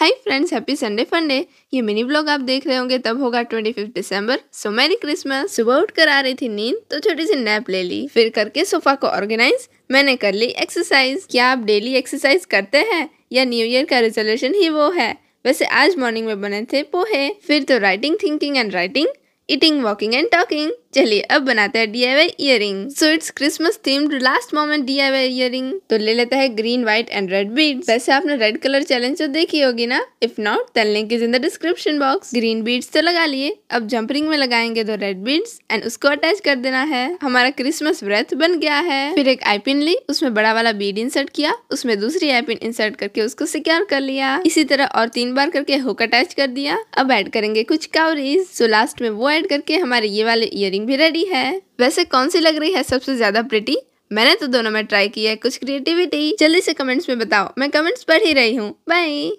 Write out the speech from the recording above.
hi friends happy Sunday फंडे ये mini blog आप देख रहे होंगे तब होगा twenty fifth December so merry Christmas सुबह उठ कर आ रही थी नींद तो छोटी सी नैप ले ली फिर करके सोफा को ऑर्गेनाइज मैंने कर ली एक्सरसाइज क्या आप डेली एक्सरसाइज करते हैं या न्यू ईयर का रेजोल्यूशन ही वो है वैसे आज मॉर्निंग में बने थे पोहे फिर तो writing thinking and writing eating walking and talking चलिए अब बनाते हैं D I Y so it's Christmas themed last moment D I Y तो ले लेता है green white and red bead वैसे आपने रेड कलर चैलेंज तो देखी होगी ना if not then link is in the description box green beads तो लगा लिए अब जंप रिंग में लगाएंगे दो रेड बीड्स एंड उसको अटैच कर देना है हमारा क्रिसमस व्रत बन गया है फिर एक आई पिन ली उसमें बड़ा वाला बीड इंसर्ट किया उसमें दूसरी आई पिन इंसर्ट करके उसको सिक्योर कर लिया इसी तरह और तीन बार करके हुक अटैच कर दिया अब एड करेंगे कुछ काउरीज सो लास्ट में वो एड करके हमारे ये वाले इयर भी रेडी है वैसे कौन सी लग रही है सबसे ज्यादा प्रिटी मैंने तो दोनों में ट्राई किया है कुछ क्रिएटिविटी जल्दी से कमेंट्स में बताओ मैं कमेंट्स पढ़ ही रही हूँ बाई